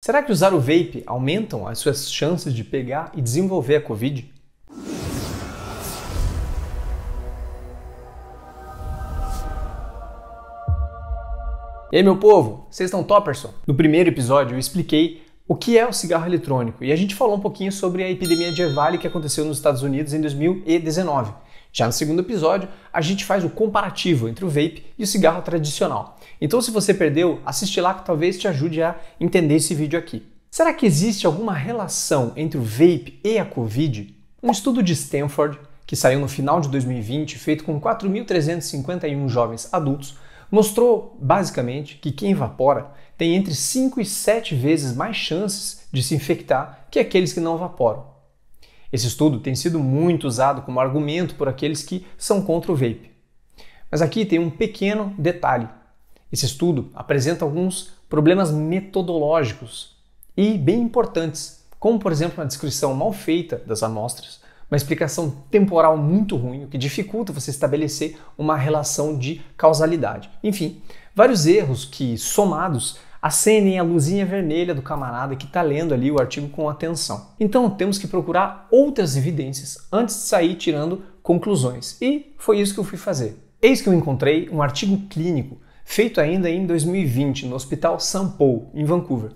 Será que usar o vape aumentam as suas chances de pegar e desenvolver a Covid? E aí, meu povo, vocês estão topperson? No primeiro episódio eu expliquei o que é o cigarro eletrônico e a gente falou um pouquinho sobre a epidemia de Evale que aconteceu nos Estados Unidos em 2019. Já no segundo episódio, a gente faz o comparativo entre o vape e o cigarro tradicional. Então, se você perdeu, assiste lá que talvez te ajude a entender esse vídeo aqui. Será que existe alguma relação entre o vape e a Covid? Um estudo de Stanford, que saiu no final de 2020, feito com 4.351 jovens adultos, mostrou basicamente que quem evapora tem entre 5 e 7 vezes mais chances de se infectar que aqueles que não evaporam. Esse estudo tem sido muito usado como argumento por aqueles que são contra o vape. Mas aqui tem um pequeno detalhe. Esse estudo apresenta alguns problemas metodológicos e bem importantes, como por exemplo uma descrição mal feita das amostras, uma explicação temporal muito ruim, o que dificulta você estabelecer uma relação de causalidade. Enfim, vários erros que somados acendem a luzinha vermelha do camarada que está lendo ali o artigo com atenção. Então temos que procurar outras evidências antes de sair tirando conclusões. E foi isso que eu fui fazer. Eis que eu encontrei um artigo clínico feito ainda em 2020 no Hospital St. Paul, em Vancouver,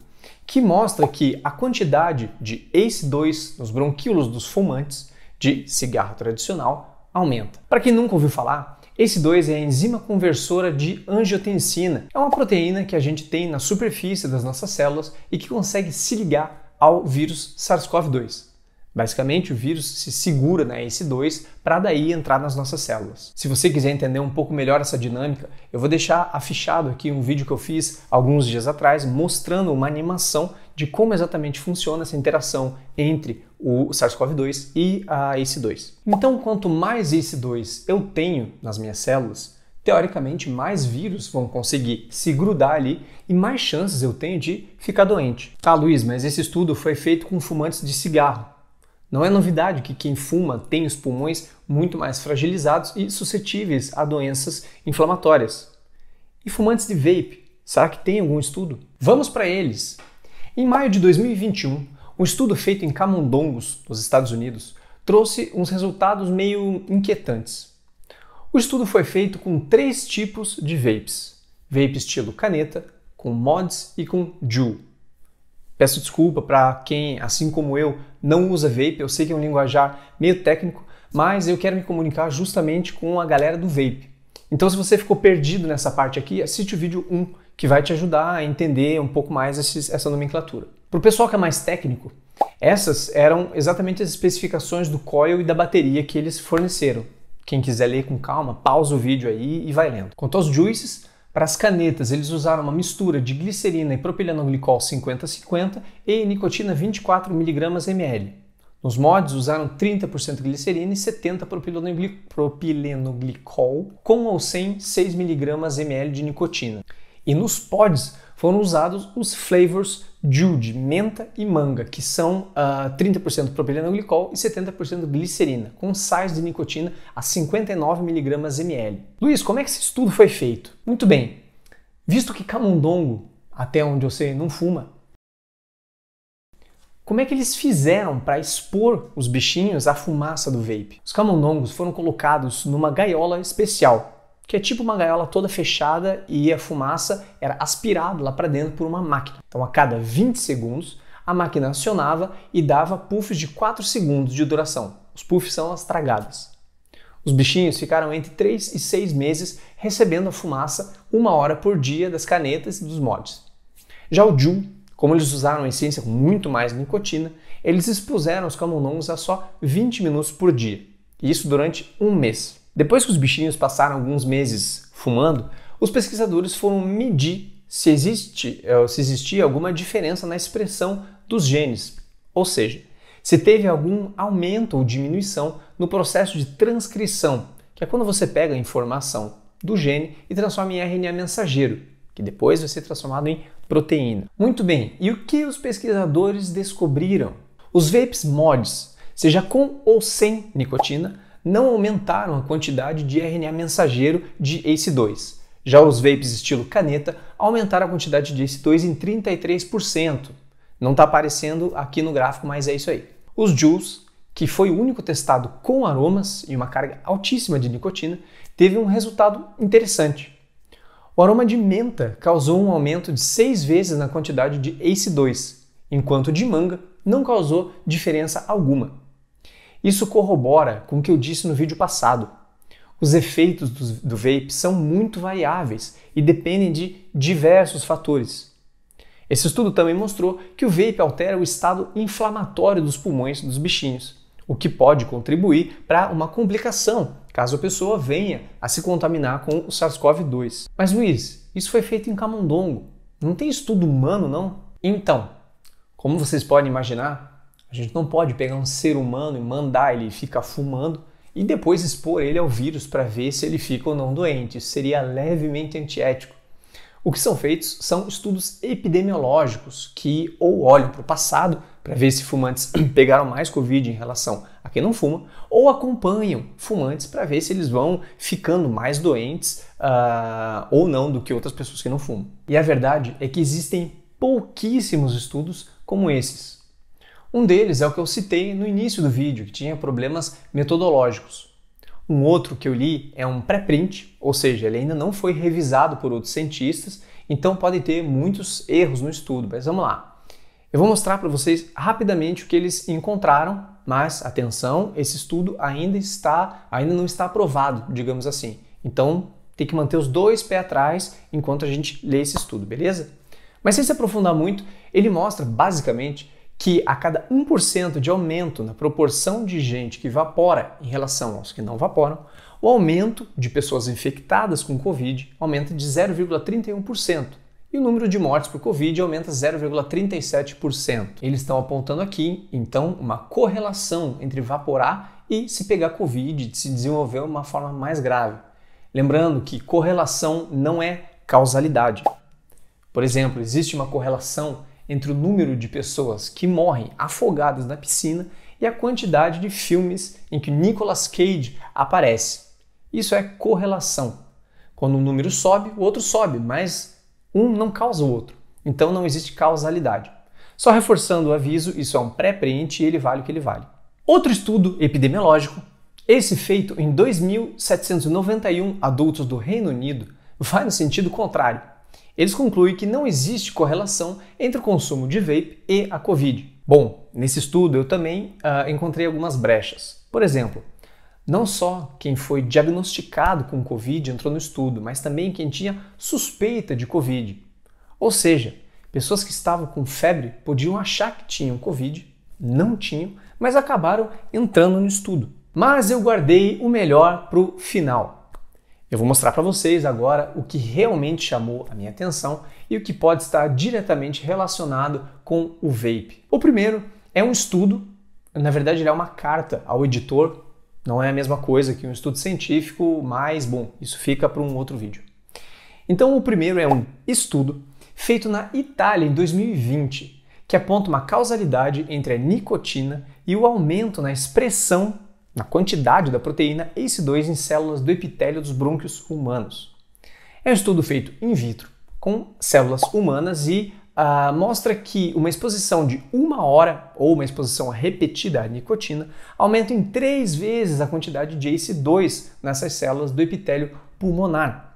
que mostra que a quantidade de ACE2 nos bronquíolos dos fumantes de cigarro tradicional aumenta. Para quem nunca ouviu falar, esse 2 é a enzima conversora de angiotensina. É uma proteína que a gente tem na superfície das nossas células e que consegue se ligar ao vírus SARS-CoV-2. Basicamente, o vírus se segura na S2 para daí entrar nas nossas células. Se você quiser entender um pouco melhor essa dinâmica, eu vou deixar afichado aqui um vídeo que eu fiz alguns dias atrás mostrando uma animação de como exatamente funciona essa interação entre o SARS-CoV-2 e a ACE2. Então, quanto mais ACE2 eu tenho nas minhas células, teoricamente mais vírus vão conseguir se grudar ali e mais chances eu tenho de ficar doente. Tá, Luiz, mas esse estudo foi feito com fumantes de cigarro. Não é novidade que quem fuma tem os pulmões muito mais fragilizados e suscetíveis a doenças inflamatórias. E fumantes de vape, será que tem algum estudo? Vamos para eles. Em maio de 2021, um estudo feito em Camundongos, nos Estados Unidos, trouxe uns resultados meio inquietantes. O estudo foi feito com três tipos de vapes: vape estilo caneta, com mods e com Ju. Peço desculpa para quem, assim como eu, não usa vape, eu sei que é um linguajar meio técnico, mas eu quero me comunicar justamente com a galera do vape. Então, se você ficou perdido nessa parte aqui, assiste o vídeo 1, que vai te ajudar a entender um pouco mais essa nomenclatura. Para o pessoal que é mais técnico, essas eram exatamente as especificações do coil e da bateria que eles forneceram. Quem quiser ler com calma, pausa o vídeo aí e vai lendo. Quanto aos juices, para as canetas, eles usaram uma mistura de glicerina e propilenoglicol 50-50 e nicotina 24mg ml. Nos mods, usaram 30% glicerina e 70% propilenoglicol, com ou sem 6mg ml de nicotina. E nos pods, foram usados os flavors Jude, menta e manga, que são uh, ah, 30% propilenoglicol e 70% glicerina, com sais de nicotina a 59 mg ml. Luiz, como é que esse estudo foi feito? Muito bem, visto que camundongo, até onde eu sei, não fuma, como é que eles fizeram para expor os bichinhos à fumaça do vape? Os camundongos foram colocados numa gaiola especial, que é tipo uma gaiola toda fechada e a fumaça era aspirada lá para dentro por uma máquina. Então, a cada 20 segundos, a máquina acionava e dava puffs de 4 segundos de duração. Os puffs são as tragadas. Os bichinhos ficaram entre 3 e 6 meses recebendo a fumaça uma hora por dia das canetas e dos mods. Já o Ju, como eles usaram a essência com muito mais nicotina, eles expuseram os camundongos a só 20 minutos por dia, isso durante um mês. Depois que os bichinhos passaram alguns meses fumando, os pesquisadores foram medir se, existe, eh, se existia alguma diferença na expressão dos genes, ou seja, se teve algum aumento ou diminuição no processo de transcrição, que é quando você pega a informação do gene e transforma em RNA mensageiro, que depois vai ser transformado em proteína. Muito bem, e o que os pesquisadores descobriram? Os vapes mods, seja com ou sem nicotina, não aumentaram a quantidade de RNA mensageiro de ACE2. Já os vapes estilo caneta aumentaram a quantidade de ACE2 em 33%. Não está aparecendo aqui no gráfico, mas é isso aí. Os Jules, que foi o único testado com aromas e uma carga altíssima de nicotina, teve um resultado interessante. O aroma de menta causou um aumento de 6 vezes na quantidade de ACE2, enquanto de manga não causou diferença alguma. Isso corrobora com o que eu disse no vídeo passado. Os efeitos do, do vape são muito variáveis e dependem de diversos fatores. Esse estudo também mostrou que o vape altera o estado inflamatório dos pulmões dos bichinhos, o que pode contribuir para uma complicação caso a pessoa venha a se contaminar com o SARS-CoV-2. Mas Luiz, isso foi feito em camundongo. Não tem estudo humano, não? Então, como vocês podem imaginar, a gente não pode pegar um ser humano e mandar ele ficar fumando e depois expor ele ao vírus para ver se ele fica ou não doente. Isso seria levemente antiético. O que são feitos são estudos epidemiológicos que ou olham para o passado para ver se fumantes pegaram mais Covid em relação a quem não fuma, ou acompanham fumantes para ver se eles vão ficando mais doentes uh, ou não do que outras pessoas que não fumam. E a verdade é que existem pouquíssimos estudos como esses. Um deles é o que eu citei no início do vídeo, que tinha problemas metodológicos. Um outro que eu li é um pré-print, ou seja, ele ainda não foi revisado por outros cientistas, então pode ter muitos erros no estudo, mas vamos lá. Eu vou mostrar para vocês rapidamente o que eles encontraram, mas atenção, esse estudo ainda está, ainda não está aprovado, digamos assim. Então, tem que manter os dois pés atrás enquanto a gente lê esse estudo, beleza? Mas sem se aprofundar muito, ele mostra basicamente que a cada 1% de aumento na proporção de gente que evapora em relação aos que não evaporam, o aumento de pessoas infectadas com Covid aumenta de 0,31% e o número de mortes por Covid aumenta 0,37%. Eles estão apontando aqui, então, uma correlação entre evaporar e se pegar Covid, de se desenvolver de uma forma mais grave. Lembrando que correlação não é causalidade. Por exemplo, existe uma correlação entre o número de pessoas que morrem afogadas na piscina e a quantidade de filmes em que Nicolas Cage aparece. Isso é correlação. Quando um número sobe, o outro sobe, mas um não causa o outro. Então não existe causalidade. Só reforçando o aviso, isso é um pré-print e ele vale o que ele vale. Outro estudo epidemiológico, esse feito em 2.791 adultos do Reino Unido, vai no sentido contrário. Eles concluem que não existe correlação entre o consumo de vape e a Covid. Bom, nesse estudo eu também uh, encontrei algumas brechas. Por exemplo, não só quem foi diagnosticado com Covid entrou no estudo, mas também quem tinha suspeita de Covid. Ou seja, pessoas que estavam com febre podiam achar que tinham Covid, não tinham, mas acabaram entrando no estudo. Mas eu guardei o melhor para o final. Eu vou mostrar para vocês agora o que realmente chamou a minha atenção e o que pode estar diretamente relacionado com o vape. O primeiro é um estudo, na verdade, ele é uma carta ao editor, não é a mesma coisa que um estudo científico, mas bom, isso fica para um outro vídeo. Então, o primeiro é um estudo feito na Itália em 2020 que aponta uma causalidade entre a nicotina e o aumento na expressão na quantidade da proteína ACE2 em células do epitélio dos brônquios humanos. É um estudo feito in vitro com células humanas e ah, mostra que uma exposição de uma hora ou uma exposição repetida à nicotina aumenta em três vezes a quantidade de ACE2 nessas células do epitélio pulmonar.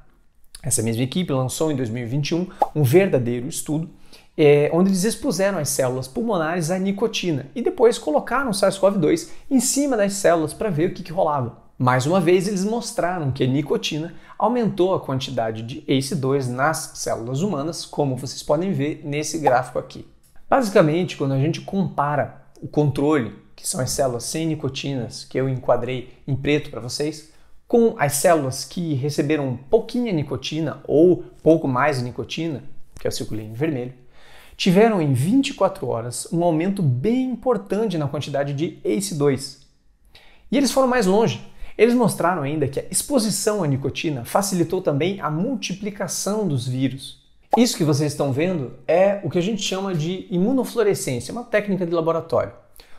Essa mesma equipe lançou em 2021 um verdadeiro estudo é, onde eles expuseram as células pulmonares à nicotina e depois colocaram o SARS-CoV-2 em cima das células para ver o que, que rolava. Mais uma vez, eles mostraram que a nicotina aumentou a quantidade de ACE2 nas células humanas, como vocês podem ver nesse gráfico aqui. Basicamente, quando a gente compara o controle, que são as células sem nicotinas, que eu enquadrei em preto para vocês, com as células que receberam pouquinha nicotina ou pouco mais nicotina, que é o circulinho em vermelho, tiveram em 24 horas um aumento bem importante na quantidade de ACE2. E eles foram mais longe. Eles mostraram ainda que a exposição à nicotina facilitou também a multiplicação dos vírus. Isso que vocês estão vendo é o que a gente chama de imunofluorescência, uma técnica de laboratório.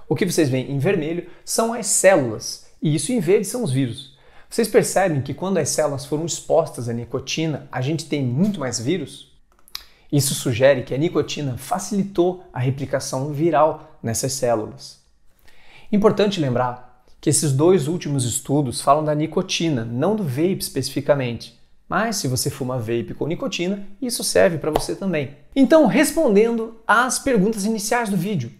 O que vocês veem em vermelho são as células, e isso em verde são os vírus. Vocês percebem que quando as células foram expostas à nicotina, a gente tem muito mais vírus? Isso sugere que a nicotina facilitou a replicação viral nessas células. Importante lembrar que esses dois últimos estudos falam da nicotina, não do vape especificamente. Mas se você fuma vape com nicotina, isso serve para você também. Então, respondendo às perguntas iniciais do vídeo.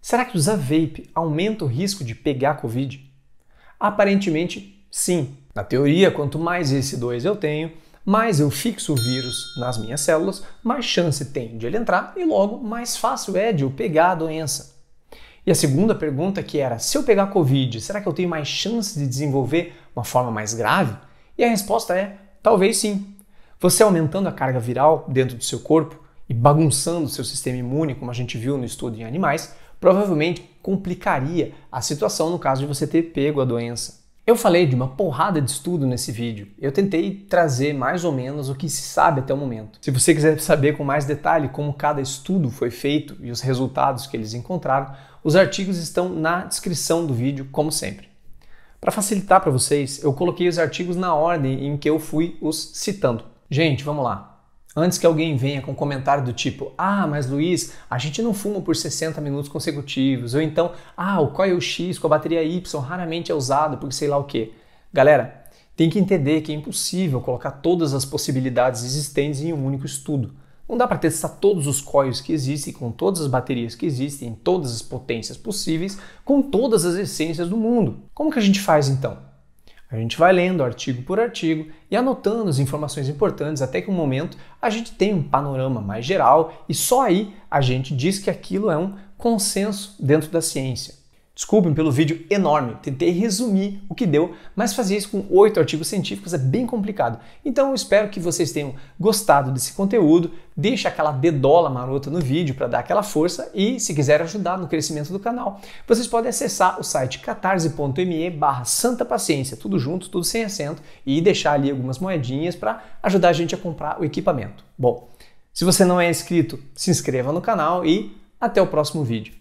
Será que usar vape aumenta o risco de pegar Covid? Aparentemente, sim. Na teoria, quanto mais esse dois eu tenho, mais eu fixo o vírus nas minhas células, mais chance tem de ele entrar e logo mais fácil é de eu pegar a doença. E a segunda pergunta que era, se eu pegar Covid, será que eu tenho mais chance de desenvolver uma forma mais grave? E a resposta é, talvez sim. Você aumentando a carga viral dentro do seu corpo e bagunçando seu sistema imune, como a gente viu no estudo em animais, provavelmente complicaria a situação no caso de você ter pego a doença. Eu falei de uma porrada de estudo nesse vídeo. Eu tentei trazer mais ou menos o que se sabe até o momento. Se você quiser saber com mais detalhe como cada estudo foi feito e os resultados que eles encontraram, os artigos estão na descrição do vídeo, como sempre. Para facilitar para vocês, eu coloquei os artigos na ordem em que eu fui os citando. Gente, vamos lá. Antes que alguém venha com um comentário do tipo: Ah, mas Luiz, a gente não fuma por 60 minutos consecutivos. Ou então: Ah, o coil X com a bateria Y raramente é usado porque sei lá o que. Galera, tem que entender que é impossível colocar todas as possibilidades existentes em um único estudo. Não dá para testar todos os coils que existem, com todas as baterias que existem, em todas as potências possíveis, com todas as essências do mundo. Como que a gente faz então? A gente vai lendo artigo por artigo e anotando as informações importantes até que um momento a gente tem um panorama mais geral e só aí a gente diz que aquilo é um consenso dentro da ciência. Desculpem pelo vídeo enorme, tentei resumir o que deu, mas fazer isso com oito artigos científicos é bem complicado. Então eu espero que vocês tenham gostado desse conteúdo, deixa aquela dedola marota no vídeo para dar aquela força e se quiser ajudar no crescimento do canal, vocês podem acessar o site catarse.me barra Santa Paciência, tudo junto, tudo sem acento, e deixar ali algumas moedinhas para ajudar a gente a comprar o equipamento. Bom, se você não é inscrito, se inscreva no canal e até o próximo vídeo.